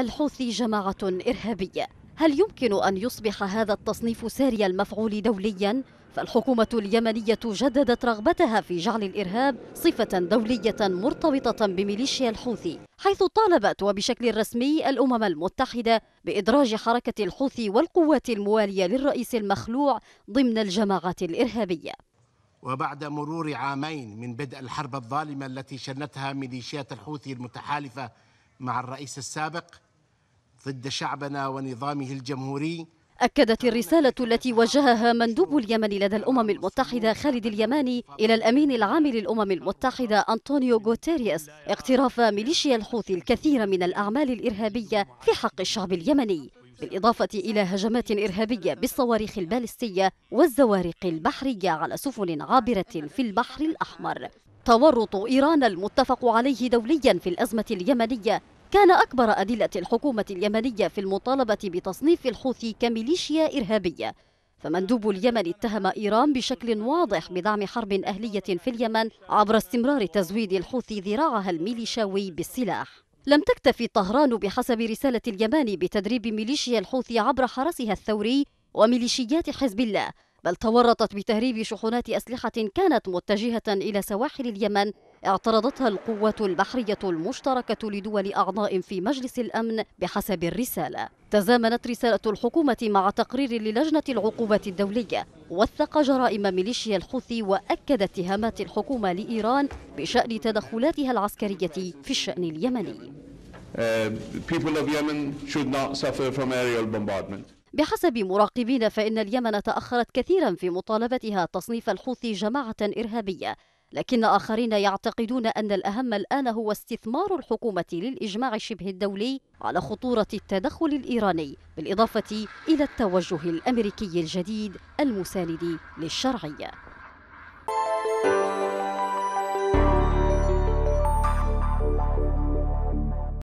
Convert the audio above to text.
الحوثي جماعة إرهابية هل يمكن أن يصبح هذا التصنيف ساري المفعول دوليا؟ فالحكومة اليمنية جددت رغبتها في جعل الإرهاب صفة دولية مرتبطة بميليشيا الحوثي حيث طالبت وبشكل رسمي الأمم المتحدة بإدراج حركة الحوثي والقوات الموالية للرئيس المخلوع ضمن الجماعات الإرهابية وبعد مرور عامين من بدء الحرب الظالمة التي شنتها ميليشيات الحوثي المتحالفة مع الرئيس السابق ضد شعبنا ونظامه الجمهوري أكدت الرسالة التي وجهها مندوب اليمن لدى الأمم المتحدة خالد اليماني إلى الأمين العام للأمم المتحدة أنطونيو غوتيريس اقتراف ميليشيا الحوثي الكثير من الأعمال الإرهابية في حق الشعب اليمني بالإضافة إلى هجمات إرهابية بالصواريخ البالستية والزوارق البحرية على سفن عابرة في البحر الأحمر تورط إيران المتفق عليه دوليا في الأزمة اليمنية كان أكبر أدلة الحكومة اليمنية في المطالبة بتصنيف الحوثي كميليشيا إرهابية فمندوب اليمن اتهم إيران بشكل واضح بدعم حرب أهلية في اليمن عبر استمرار تزويد الحوثي ذراعها الميليشاوي بالسلاح لم تكتفي طهران بحسب رسالة اليمن بتدريب ميليشيا الحوثي عبر حرسها الثوري وميليشيات حزب الله بل تورطت بتهريب شحنات أسلحة كانت متجهة إلى سواحل اليمن اعترضتها القوة البحرية المشتركة لدول أعضاء في مجلس الأمن بحسب الرسالة تزامنت رسالة الحكومة مع تقرير للجنة العقوبة الدولية وثق جرائم ميليشيا الحوثي وأكد اتهامات الحكومة لإيران بشأن تدخلاتها العسكرية في الشأن اليمني uh, بحسب مراقبين فإن اليمن تأخرت كثيرا في مطالبتها تصنيف الحوثي جماعة إرهابية لكن آخرين يعتقدون أن الأهم الآن هو استثمار الحكومة للإجماع شبه الدولي على خطورة التدخل الإيراني بالإضافة إلى التوجه الأمريكي الجديد المساند للشرعية